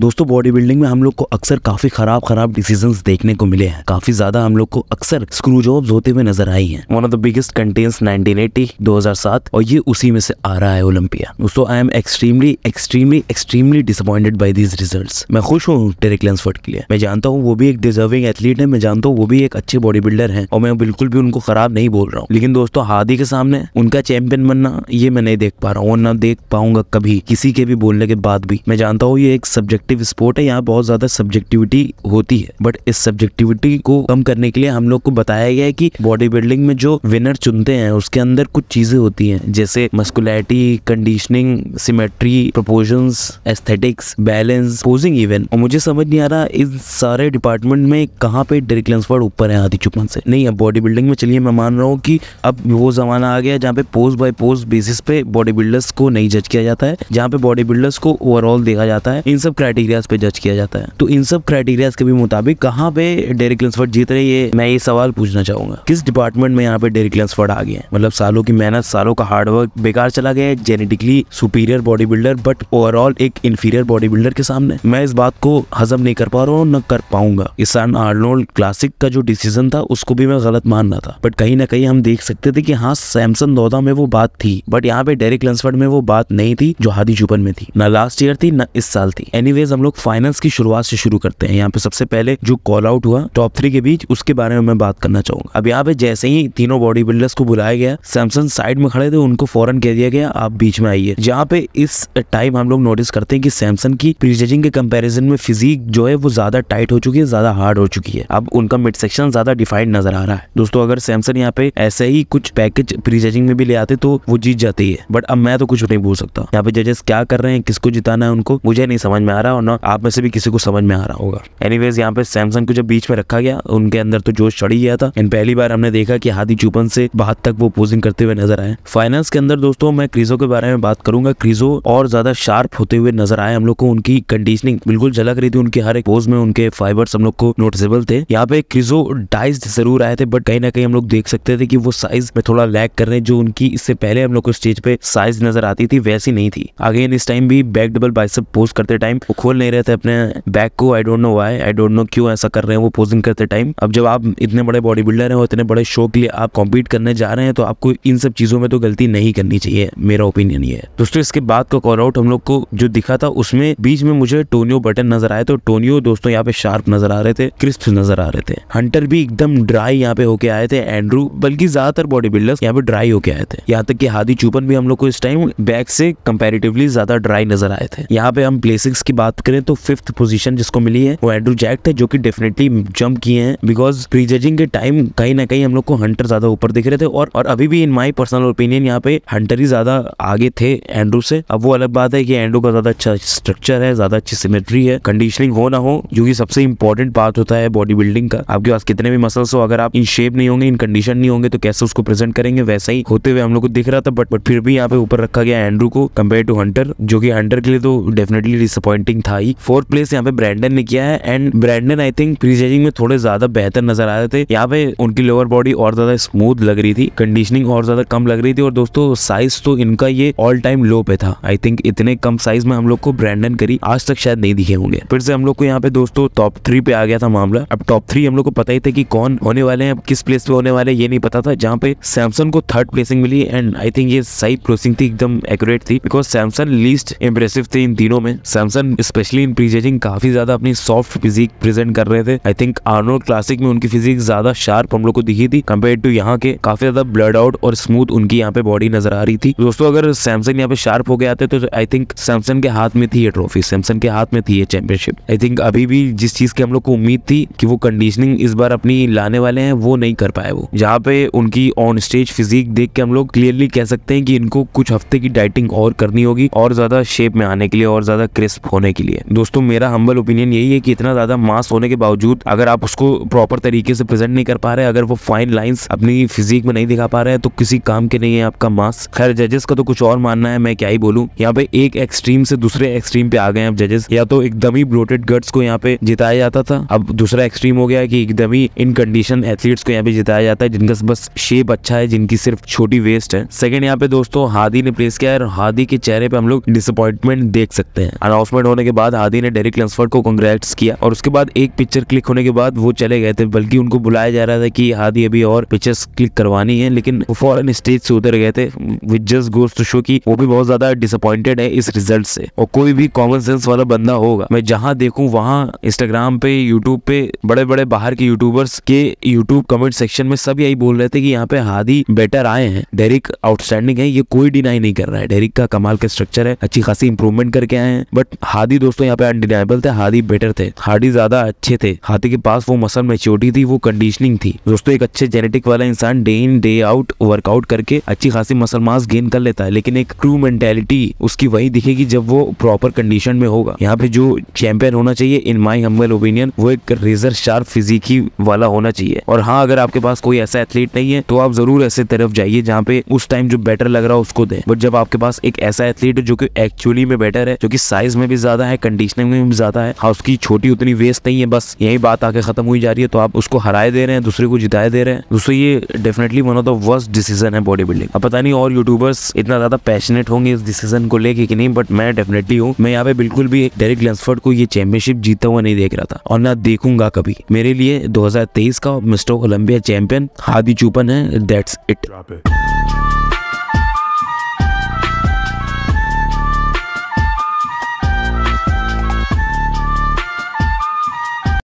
दोस्तों body building में हम लोग को अक्सर काफी खराब खराब डिसीजंस देखने को मिले हैं काफी ज्यादा हम लोग को अक्सर स्क्रू जॉब्स होते हुए नजर आई हैं one of the biggest contests 1980 2007 और ये उसी में से आ रहा है ओलंपिया दोस्तों I am extremely extremely extremely disappointed by these result मैं खुश हूँ टेरिक लेंसफर्ड के लिए मैं जानता हूँ वो भी एक डिजर्विंग एथलीट है मैं जानता हूँ वो भी एक अच्छे बॉडी बिल्डर है और मैं बिल्कुल भी उनको खराब नहीं बोल रहा हूँ लेकिन दोस्तों हादी के सामने उनका चैंपियन बनना ये मैं नहीं देख पा रहा हूँ और ना देख पाऊंगा कभी किसी के भी बोलने के बाद भी मैं जानता हूँ ये एक सब्जेक्ट सब्जेक्टिव स्पोर्ट है यहाँ बहुत ज्यादा सब्जेक्टिविटी होती है बट इस सब्जेक्टिविटी को कम करने के लिए हम लोग को बताया गया है कि बॉडी बिल्डिंग में जो विनर चुनते हैं उसके अंदर कुछ चीजें होती हैं जैसे muscularity conditioning symmetry proportions aesthetics balance posing even और मुझे समझ नहीं आ रहा इस सारे डिपार्टमेंट में कहाँ पे डेरिक लेंसफर्ड ऊपर है आदि चुपन से नहीं अब बॉडी बिल्डिंग में चलिए मैं मान रहा हूँ कि अब वो जमाना आ गया जहाँ पे पोज बाय पोज बेसिस पे बॉडी बिल्डर्स को नहीं जज किया जाता है जहाँ पे बॉडी बिल्डर्स को ओवरऑल देखा जाता है इन सब क्राइटेरिया क्राइटेरियाज पे जज किया जाता है तो इन सब क्राइटेरियाज के भी मुताबिक कहाँ पे डेरिक लंसफर्ड जीत रहे ये मैं ये सवाल पूछना चाहूंगा किस डिपार्टमेंट में यहाँ पे डेरिक लंसफर्ड आ गए मतलब सालों की मेहनत सालों का हार्डवर्क बेकार चला गया genetically superior body builder but overall एक इन्फीरियर बॉडी बिल्डर के सामने मैं इस बात को हजम नहीं कर पा रहा हूँ न कर पाऊंगा ईसान आर्नोल्ड क्लासिक का जो डिसीजन था उसको भी मैं गलत मान रहा था बट कहीं ना कहीं हम देख सकते थे कि हाँ सैमसन दौदा में वो बात थी बट यहाँ पे डेरिक लंसफर्ड में वो बात नहीं थी जो हादी जुबन में थी ना लास्ट ईयर थी ना इस साल थी एनीवे एवरेज हम लोग फाइनेंस की शुरुआत से शुरू करते हैं यहाँ पे सबसे पहले जो कॉल आउट हुआ टॉप थ्री के बीच उसके बारे में मैं बात करना चाहूंगा अब यहाँ पे जैसे ही तीनों बॉडी बिल्डर्स को बुलाया गया सैमसंग साइड में खड़े थे उनको फॉरन कह दिया गया आप बीच में आइए जहाँ पे इस टाइम हम लोग नोटिस करते हैं कि सैमसंग की प्रीजजिंग के कम्पेरिजन में फिजिक जो है वो ज्यादा टाइट हो चुकी है ज्यादा हार्ड हो चुकी है अब उनका मिड सेक्शन ज्यादा डिफाइंड नजर आ रहा है दोस्तों अगर सैमसंग यहाँ पे ऐसे ही कुछ पैकेज प्रीजजिंग में भी ले आते तो वो जीत जाती है बट अब मैं तो कुछ नहीं बोल सकता यहाँ पे जजेस क्या कर रहे हैं किसको जिताना है उनको मुझे नहीं समझ में आ रहा है और ना आप में से भी किसी को समझ में आ रहा होगा एनीवेज यहाँ पे सैमसंग को जब बीच में रखा गया उनके अंदर तो जोश चढ़ ही गया था एंड पहली बार हमने देखा कि हाथी चुपन से बाहर तक वो पोजिंग करते हुए नजर आए फाइनेंस के अंदर दोस्तों मैं क्रीजो के बारे में बात करूंगा क्रीजो और ज्यादा शार्प होते हुए नजर आए हम लोग को उनकी कंडीशनिंग बिल्कुल झलक रही थी उनके हर एक पोज में उनके फाइबर्स हम लोग को नोटिसेबल थे यहाँ पे क्रीजो डाइज जरूर आए थे बट कहीं ना कहीं हम लोग देख सकते थे कि वो साइज में थोड़ा लैक कर रहे हैं जो उनकी इससे पहले हम लोग को स्टेज पे साइज नजर आती थी वैसी नहीं थी अगेन इस टाइम भी बैक डबल बाइसअप पोज करते टाइम खोल नहीं रहे थे अपने बैक को I don't know why I don't know क्यों ऐसा कर रहे हैं वो पोजिंग करते टाइम अब जब आप इतने बड़े बॉडी बिल्डर हैं और इतने बड़े शो के लिए आप कॉम्पीट करने जा रहे हैं तो आपको इन सब चीज़ों में तो गलती नहीं करनी चाहिए मेरा ओपिनियन ये दोस्तों इसके बाद का कॉल आउट हम लोग को जो दिखा था उसमें बीच में मुझे टोनियो बटन नजर आए तो टोनियो दोस्तों यहाँ पे शार्प नजर आ रहे थे क्रिस्प नजर आ रहे थे हंटर भी एकदम ड्राई यहाँ पे होके आए थे एंड्रू बल्कि ज्यादातर बॉडी बिल्डर्स यहाँ पे ड्राई होके आए थे यहाँ तक कि हादी चूपन भी हम लोग को इस टाइम बैक से कंपेरेटिवली ज्यादा ड्राई नजर आए थे यहाँ पे हम प्लेसिंग्स की बात बात करें तो फिफ्थ पोजीशन जिसको मिली है वो एंड्रू जैक थे जो कि डेफिनेटली जंप किए हैं बिकॉज प्री जजिंग के टाइम कहीं ना कहीं हम लोग को हंटर ज्यादा ऊपर दिख रहे थे और और अभी भी इन माई पर्सनल ओपिनियन यहाँ पे हंटर ही ज्यादा आगे थे एंड्रू से अब वो अलग बात है कि एंड्रू का ज्यादा अच्छा स्ट्रक्चर है ज्यादा अच्छी सिमेट्री है कंडीशनिंग हो ना हो जो कि सबसे इंपॉर्टेंट पार्ट होता है बॉडी बिल्डिंग का आपके पास कितने भी मसल्स हो अगर आप इन शेप नहीं होंगे इन कंडीशन नहीं होंगे तो कैसे उसको प्रेजेंट करेंगे वैसा ही होते हुए हम लोग को दिख रहा था बट बट फिर भी यहाँ पे ऊपर रखा गया एंड्रू को कंपेयर टू हंटर जो कि हंटर के लिए तो डेफिनेटली डिसअपॉइंटिंग था ही फोर्थ प्लेस यहाँ पे ब्रैंडन ने किया है and Brandon I think pre staging में थोड़े ज्यादा बेहतर नजर आ रहे थे यहाँ पे उनकी लोअर बॉडी और ज्यादा स्मूथ लग रही थी कंडीशनिंग और ज्यादा कम लग रही थी और दोस्तों साइज तो इनका ये ऑल टाइम लो पे था आई थिंक इतने कम साइज में हम लोग को ब्रैंडन करी आज तक शायद नहीं दिखे होंगे फिर से हम लोग को यहाँ पे दोस्तों टॉप थ्री पे आ गया था मामला अब टॉप थ्री हम लोग को पता ही था कि कौन होने वाले हैं किस प्लेस पे होने वाले ये नहीं पता था जहाँ पे सैमसंग को थर्ड प्लेसिंग मिली एंड आई थिंक ये सही प्लेसिंग थी एकदम एक्यूरेट थी बिकॉज सैमसंग लीस्ट इम्प्रेसिव थे इन तीनों में सैमसंग स्पेशली इन प्रीजेजिंग काफी ज्यादा अपनी सॉफ्ट फिजिक प्रेजेंट कर रहे थे आई थिंक आर्नोल्ड क्लासिक में उनकी फिजिक ज्यादा शार्प हम लोग को दिखी थी कम्पेयर टू यहाँ के काफी ज्यादा ब्लड आउट और स्मूथ उनकी यहाँ पे बॉडी नजर आ रही थी दोस्तों अगर सैमसंग यहाँ पे शार्प हो गया तो आई थिंक सैमसंग के हाथ में थी ये ट्रॉफी सैमसंग के हाथ में थी ये चैंपियनशिप आई थिंक अभी भी जिस चीज की हम लोग को उम्मीद थी कि वो कंडीशनिंग इस बार अपनी लाने वाले हैं वो नहीं कर पाए वो जहाँ पे उनकी ऑन स्टेज फिजिक देख के हम लोग क्लियरली कह सकते हैं कि इनको कुछ हफ्ते की डाइटिंग और करनी होगी और ज्यादा शेप में आने के लिए और ज्यादा क्रिस्प होने करने के लिए दोस्तों मेरा हम्बल ओपिनियन यही है कि इतना ज़्यादा मास होने के बावजूद अगर आप उसको प्रॉपर तरीके से प्रेजेंट नहीं कर पा रहे अगर वो फाइन लाइन्स अपनी फिजिक में नहीं दिखा पा रहे हैं तो किसी काम के नहीं है आपका मास खैर जजेस का तो कुछ और मानना है मैं क्या ही बोलूँ यहाँ पे एक एक्सट्रीम से दूसरे एक्सट्रीम पे आ गए अब जजेस या तो एकदम ही ब्लोटेड गट्स को यहाँ पे जिताया जाता था अब दूसरा एक्सट्रीम हो गया कि एकदम ही इन कंडीशन एथलीट्स को यहाँ पे जिताया जाता है जिनका बस शेप अच्छा है जिनकी सिर्फ छोटी वेस्ट है सेकंड यहाँ पे दोस्तों हादी ने प्लेस किया है और हादी के चेहरे पे हम लोग डिसअपॉइंटमेंट देख सकते हैं अनाउंसमेंट होने होने के बाद हादी ने डेरिक लंसफर्ड को कंग्रेट्स किया और उसके बाद एक पिक्चर क्लिक होने के बाद वो चले गए थे बल्कि उनको बुलाया जा रहा था कि हादी अभी और पिक्चर्स क्लिक करवानी है लेकिन वो फॉरन स्टेज से उतर गए थे which just goes to show की वो भी बहुत ज्यादा डिसअपॉइंटेड है इस रिजल्ट से और कोई भी कॉमन सेंस वाला बंदा होगा मैं जहाँ देखू वहाँ इंस्टाग्राम पे यूट्यूब पे बड़े बड़े बाहर के यूट्यूबर्स के यूट्यूब कमेंट सेक्शन में सब यही बोल रहे थे कि यहाँ पे हादी बेटर आए हैं डेरिक आउटस्टैंडिंग है ये कोई डिनाई नहीं कर रहा है डेरिक का कमाल का स्ट्रक्चर है अच्छी खासी इंप्रूवमेंट करके आए हैं बट हादी हार्डी दोस्तों यहाँ पे अनडिनाइबल थे हार्डी बेटर थे हार्डी ज्यादा अच्छे थे हाथी के पास वो मसल मेच्योरिटी थी वो कंडीशनिंग थी दोस्तों एक अच्छे जेनेटिक वाला इंसान day in day out workout करके अच्छी खासी मसल मास गेन कर लेता है लेकिन एक ट्रू मेंटेलिटी उसकी वही दिखेगी जब वो प्रॉपर कंडीशन में होगा यहाँ पे जो चैंपियन होना चाहिए इन माई हम्बल ओपिनियन वो एक रेजर शार्प फिजिकी वाला होना चाहिए और हाँ अगर आपके पास कोई ऐसा एथलीट नहीं है तो आप जरूर ऐसे तरफ जाइए जहाँ पे उस टाइम जो बेटर लग रहा है उसको दे बट जब आपके पास एक ऐसा एथलीट जो की एक्चुअली में बेटर है जो की साइज में भी ज्यादा ज़्यादा है कंडीशनिंग में भी ज़्यादा है हाउस की छोटी उतनी वेस्ट नहीं है बस यही बात आके खत्म हुई जा रही है तो आप उसको हराए दे रहे हैं दूसरे को जिताए दे रहे हैं दोस्तों ये definitely one of the worst decision है बॉडी बिल्डिंग अब पता नहीं और यूट्यूबर्स इतना ज़्यादा पैशनेट होंगे इस डिसीजन को लेके कि नहीं बट मैं डेफिनेटली हूँ मैं यहाँ पे बिल्कुल भी डेरिक लंसफर्ड को ये चैंपियनशिप जीता हुआ नहीं देख रहा था और ना देखूंगा कभी मेरे लिए दो का mister Olympia champion Hadi Choopan है दैट्स इट